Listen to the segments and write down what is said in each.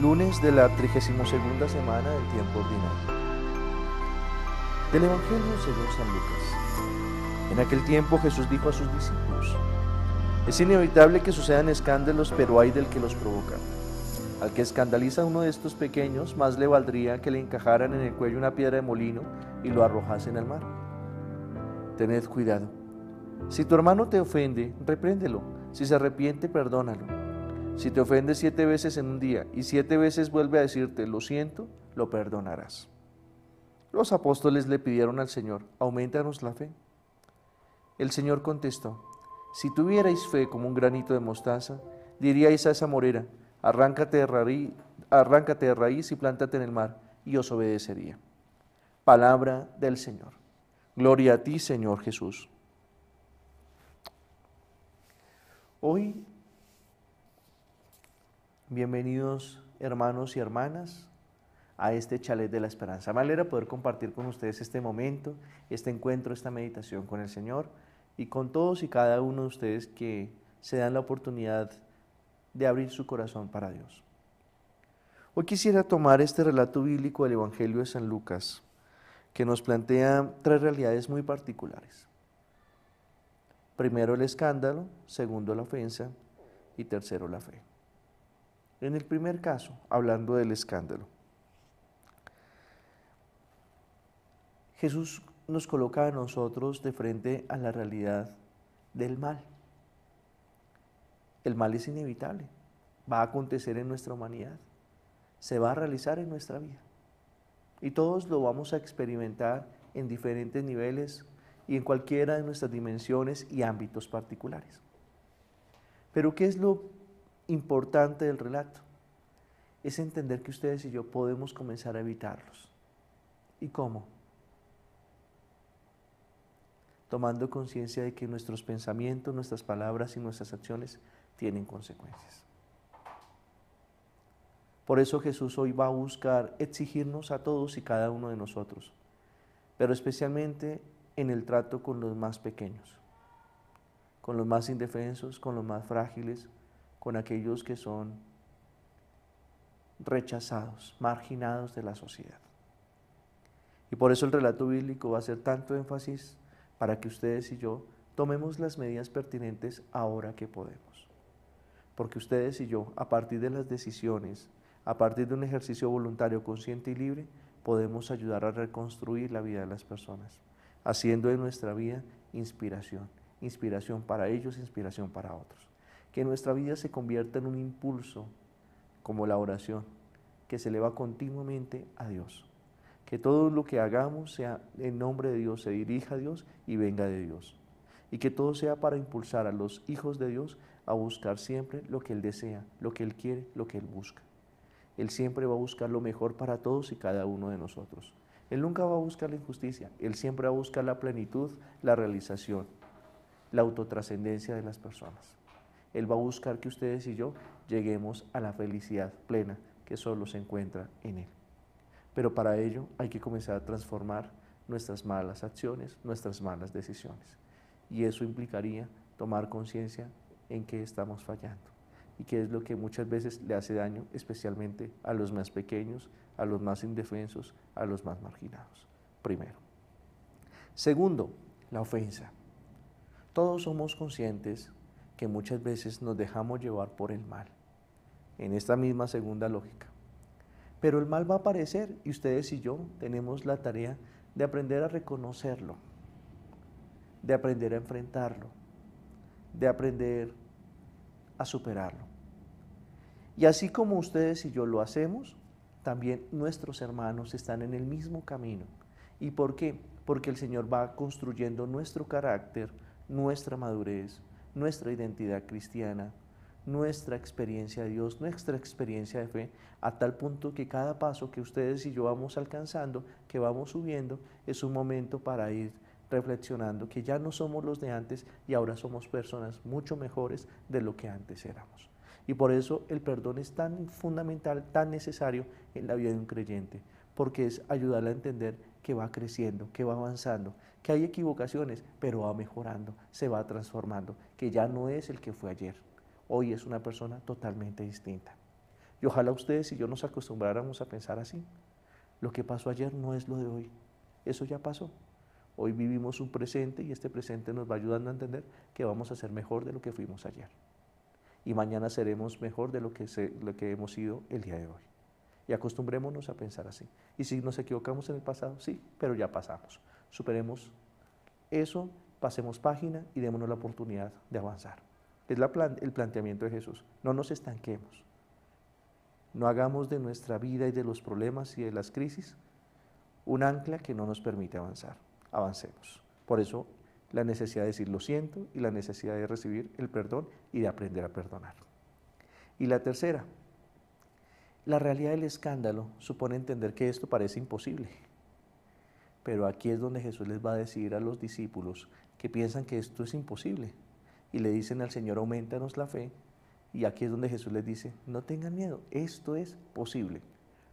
lunes de la 32 semana del tiempo ordinario. Del Evangelio según San Lucas. En aquel tiempo Jesús dijo a sus discípulos, es inevitable que sucedan escándalos, pero hay del que los provoca. Al que escandaliza a uno de estos pequeños, más le valdría que le encajaran en el cuello una piedra de molino y lo arrojasen al mar. Tened cuidado. Si tu hermano te ofende, repréndelo. Si se arrepiente, perdónalo. Si te ofendes siete veces en un día y siete veces vuelve a decirte, lo siento, lo perdonarás. Los apóstoles le pidieron al Señor, aumentanos la fe. El Señor contestó, si tuvierais fe como un granito de mostaza, diríais a esa morera, arráncate de, raíz, arráncate de raíz y plántate en el mar, y os obedecería. Palabra del Señor. Gloria a ti, Señor Jesús. Hoy Bienvenidos hermanos y hermanas a este chalet de la esperanza. Me alegra poder compartir con ustedes este momento, este encuentro, esta meditación con el Señor y con todos y cada uno de ustedes que se dan la oportunidad de abrir su corazón para Dios. Hoy quisiera tomar este relato bíblico del Evangelio de San Lucas, que nos plantea tres realidades muy particulares. Primero el escándalo, segundo la ofensa y tercero la fe. En el primer caso, hablando del escándalo, Jesús nos coloca a nosotros de frente a la realidad del mal. El mal es inevitable, va a acontecer en nuestra humanidad, se va a realizar en nuestra vida. Y todos lo vamos a experimentar en diferentes niveles y en cualquiera de nuestras dimensiones y ámbitos particulares. Pero ¿qué es lo importante del relato es entender que ustedes y yo podemos comenzar a evitarlos. ¿Y cómo? Tomando conciencia de que nuestros pensamientos, nuestras palabras y nuestras acciones tienen consecuencias. Por eso Jesús hoy va a buscar exigirnos a todos y cada uno de nosotros, pero especialmente en el trato con los más pequeños, con los más indefensos, con los más frágiles, con aquellos que son rechazados, marginados de la sociedad. Y por eso el relato bíblico va a hacer tanto énfasis para que ustedes y yo tomemos las medidas pertinentes ahora que podemos. Porque ustedes y yo, a partir de las decisiones, a partir de un ejercicio voluntario, consciente y libre, podemos ayudar a reconstruir la vida de las personas, haciendo de nuestra vida inspiración, inspiración para ellos, inspiración para otros que nuestra vida se convierta en un impulso como la oración, que se eleva continuamente a Dios. Que todo lo que hagamos sea en nombre de Dios, se dirija a Dios y venga de Dios. Y que todo sea para impulsar a los hijos de Dios a buscar siempre lo que Él desea, lo que Él quiere, lo que Él busca. Él siempre va a buscar lo mejor para todos y cada uno de nosotros. Él nunca va a buscar la injusticia, Él siempre va a buscar la plenitud, la realización, la autotrascendencia de las personas. Él va a buscar que ustedes y yo lleguemos a la felicidad plena que solo se encuentra en Él. Pero para ello hay que comenzar a transformar nuestras malas acciones, nuestras malas decisiones. Y eso implicaría tomar conciencia en qué estamos fallando y qué es lo que muchas veces le hace daño especialmente a los más pequeños, a los más indefensos, a los más marginados. Primero. Segundo, la ofensa. Todos somos conscientes que muchas veces nos dejamos llevar por el mal, en esta misma segunda lógica. Pero el mal va a aparecer y ustedes y yo tenemos la tarea de aprender a reconocerlo, de aprender a enfrentarlo, de aprender a superarlo. Y así como ustedes y yo lo hacemos, también nuestros hermanos están en el mismo camino. ¿Y por qué? Porque el Señor va construyendo nuestro carácter, nuestra madurez, nuestra identidad cristiana, nuestra experiencia de Dios, nuestra experiencia de fe, a tal punto que cada paso que ustedes y yo vamos alcanzando, que vamos subiendo, es un momento para ir reflexionando que ya no somos los de antes y ahora somos personas mucho mejores de lo que antes éramos. Y por eso el perdón es tan fundamental, tan necesario en la vida de un creyente, porque es ayudarle a entender que va creciendo, que va avanzando, que hay equivocaciones, pero va mejorando, se va transformando, que ya no es el que fue ayer. Hoy es una persona totalmente distinta. Y ojalá ustedes y yo nos acostumbráramos a pensar así. Lo que pasó ayer no es lo de hoy. Eso ya pasó. Hoy vivimos un presente y este presente nos va ayudando a entender que vamos a ser mejor de lo que fuimos ayer. Y mañana seremos mejor de lo que, lo que hemos sido el día de hoy. Y acostumbrémonos a pensar así. Y si nos equivocamos en el pasado, sí, pero ya pasamos superemos eso, pasemos página y démonos la oportunidad de avanzar. Es el planteamiento de Jesús. No nos estanquemos. No hagamos de nuestra vida y de los problemas y de las crisis un ancla que no nos permite avanzar. Avancemos. Por eso la necesidad de decir lo siento y la necesidad de recibir el perdón y de aprender a perdonar. Y la tercera, la realidad del escándalo supone entender que esto parece imposible. Pero aquí es donde Jesús les va a decir a los discípulos que piensan que esto es imposible. Y le dicen al Señor, aumentanos la fe. Y aquí es donde Jesús les dice, no tengan miedo, esto es posible.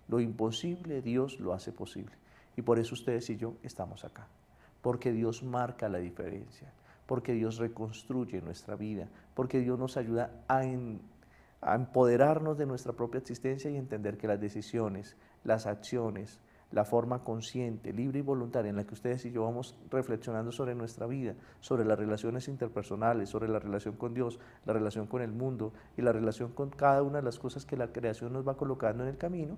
Lo imposible Dios lo hace posible. Y por eso ustedes y yo estamos acá. Porque Dios marca la diferencia. Porque Dios reconstruye nuestra vida. Porque Dios nos ayuda a, a empoderarnos de nuestra propia existencia y entender que las decisiones, las acciones, la forma consciente, libre y voluntaria en la que ustedes y yo vamos reflexionando sobre nuestra vida, sobre las relaciones interpersonales, sobre la relación con Dios, la relación con el mundo y la relación con cada una de las cosas que la creación nos va colocando en el camino,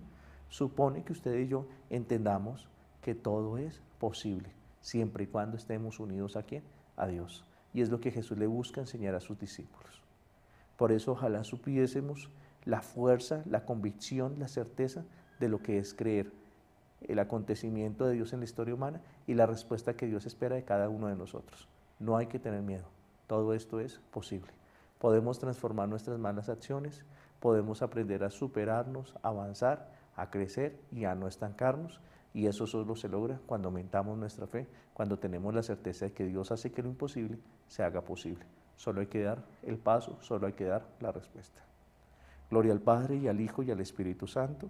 supone que ustedes y yo entendamos que todo es posible, siempre y cuando estemos unidos a quién? A Dios. Y es lo que Jesús le busca enseñar a sus discípulos. Por eso ojalá supiésemos la fuerza, la convicción, la certeza de lo que es creer el acontecimiento de Dios en la historia humana y la respuesta que Dios espera de cada uno de nosotros. No hay que tener miedo, todo esto es posible. Podemos transformar nuestras malas acciones, podemos aprender a superarnos, a avanzar, a crecer y a no estancarnos. Y eso solo se logra cuando aumentamos nuestra fe, cuando tenemos la certeza de que Dios hace que lo imposible se haga posible. Solo hay que dar el paso, solo hay que dar la respuesta. Gloria al Padre y al Hijo y al Espíritu Santo